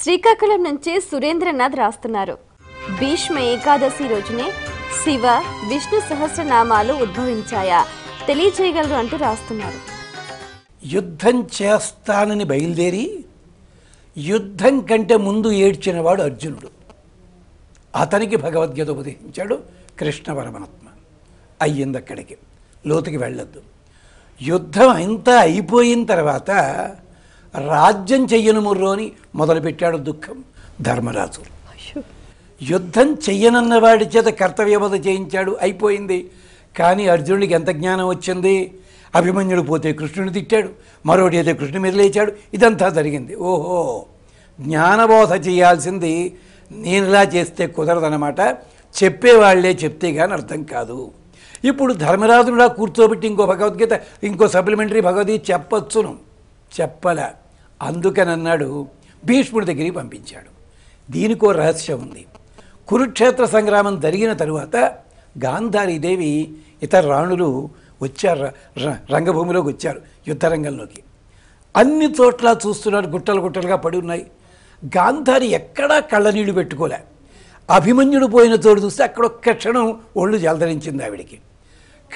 శ్రీకాకుళం నుంచి సురేంద్రనాథ్ రాస్తున్నారు భీష్మ ఏకాదశి రోజునే శివ విష్ణు సహస్రనామాలు ఉద్భవించాయా తెలియచేయగలరు అంటూ రాస్తున్నారు యుద్ధం చేస్తానని బయలుదేరి యుద్ధం కంటే ముందు ఏడ్చినవాడు అర్జునుడు అతనికి భగవద్గీత ఉపదేశించాడు కృష్ణ పరమాత్మ అయ్యింది అక్కడికి లోతుకి వెళ్ళొద్దు యుద్ధం అంతా అయిపోయిన తర్వాత రాజ్యం చెయ్యనుముర్రు అని మొదలుపెట్టాడు దుఃఖం ధర్మరాజు యుద్ధం వాడి చేత కర్తవ్యబద్ధ చేయించాడు అయిపోయింది కానీ అర్జునుడికి ఎంత జ్ఞానం వచ్చింది అభిమన్యుడు పోతే కృష్ణుని తిట్టాడు మరోటి అయితే కృష్ణుని మీద లేచాడు ఇదంతా జరిగింది ఓహో జ్ఞానబోధ చేయాల్సింది నేనులా చేస్తే కుదరదనమాట చెప్పేవాళ్లే చెప్తే కానీ అర్థం కాదు ఇప్పుడు ధర్మరాజునులా కూర్చోబెట్టి ఇంకో భగవద్గీత ఇంకో సప్లిమెంటరీ భగవద్గీత చెప్పచ్చును చెప్పల అందుకనన్నాడు భీష్ముడి దగ్గరికి పంపించాడు దీనికో రహస్యం ఉంది కురుక్షేత్ర సంగ్రామం జరిగిన తరువాత గాంధారీదేవి ఇతర రాణులు వచ్చారు రంగభూమిలోకి వచ్చారు యుద్ధరంగంలోకి అన్ని చోట్ల చూస్తున్నారు గుట్టలు గుట్టలుగా పడి ఉన్నాయి గాంధారి ఎక్కడా కళ్ళనీళ్ళు పెట్టుకోలే అభిమన్యుడు పోయిన చోటు చూస్తే అక్కడ ఒక్క క్షణం ఒళ్ళు జలధరించింది ఆవిడికి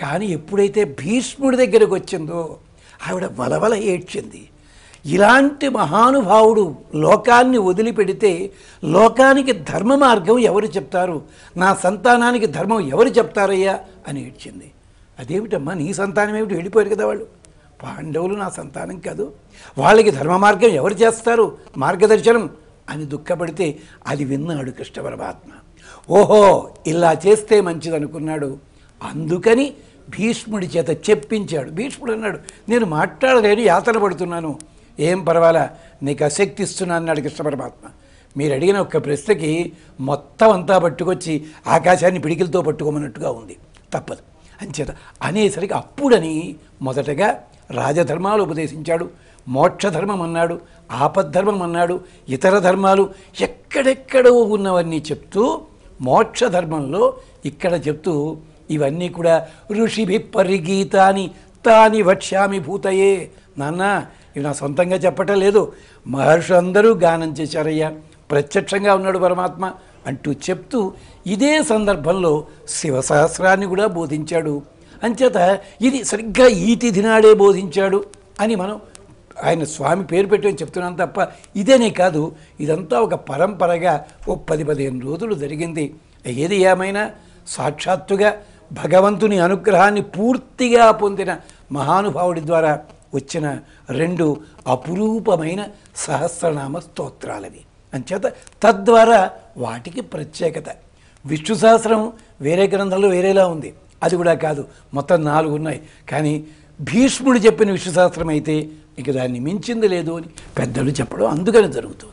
కానీ ఎప్పుడైతే భీష్ముడి దగ్గరకు వచ్చిందో ఆవిడ వలవల ఏడ్చింది ఇలాంటి మహానుభావుడు లోకాన్ని వదిలిపెడితే లోకానికి ధర్మ మార్గం ఎవరు చెప్తారు నా సంతానానికి ధర్మం ఎవరు చెప్తారయ్యా అని ఏడ్చింది అదేమిటమ్మా నీ సంతానం ఏమిటి వెళ్ళిపోయారు కదా వాళ్ళు పాండవులు నా సంతానం కాదు వాళ్ళకి ధర్మ మార్గం ఎవరు చేస్తారు మార్గదర్శనం అని దుఃఖపడితే అది విన్నాడు కృష్ణ పరమాత్మ ఓహో ఇలా చేస్తే మంచిదనుకున్నాడు అందుకని భీష్ముడి చేత చెప్పించాడు భీష్ముడు అన్నాడు నేను మాట్లాడలేని యాతన పడుతున్నాను ఏం పర్వాలా నీకు అశక్తి ఇస్తున్నా అన్నాడు కృష్ణ పరమాత్మ మీరు అడిగిన ఒక్క ప్రశ్నకి మొత్తం అంతా పట్టుకొచ్చి ఆకాశాన్ని పిడికిలతో పట్టుకోమన్నట్టుగా ఉంది తప్పదు అంచేత అనేసరికి అప్పుడని మొదటగా రాజధర్మాలు ఉపదేశించాడు మోక్షధర్మం అన్నాడు ఆపద్ధర్మం అన్నాడు ఇతర ధర్మాలు ఎక్కడెక్కడో ఉన్నవన్నీ చెప్తూ మోక్షధర్మంలో ఇక్కడ చెప్తూ ఇవన్నీ కూడా ఋషిభి పరిగీతాని తాని వక్ష్యామి భూతయే నాన్న ఇవి నా సొంతంగా చెప్పటం లేదు మహర్షు అందరూ గానం చేశారయ్యా ప్రత్యక్షంగా ఉన్నాడు పరమాత్మ అంటూ చెప్తూ ఇదే సందర్భంలో శివసహస్రాన్ని కూడా బోధించాడు అంచేత ఇది సరిగ్గా ఈ నాడే బోధించాడు అని మనం ఆయన స్వామి పేరు పెట్టుకొని చెప్తున్నాను తప్ప ఇదేనే కాదు ఇదంతా ఒక పరంపరగా ఓ పది పదిహేను రోజులు జరిగింది ఏది ఏమైనా సాక్షాత్తుగా భగవంతుని అనుగ్రహాన్ని పూర్తిగా పొందిన మహానుభావుడి ద్వారా వచ్చిన రెండు అపురూపమైన సహస్రనామ స్తోత్రాలవి అంచేత తద్వారా వాటికి ప్రత్యేకత విష్ణు సహస్రం వేరే గ్రంథంలో వేరేలా ఉంది అది కూడా కాదు మొత్తం నాలుగు ఉన్నాయి కానీ భీష్ముడు చెప్పిన విష్ణు సహస్రం అయితే ఇక దాన్ని మించింది లేదు అని పెద్దలు చెప్పడం అందుకని జరుగుతుంది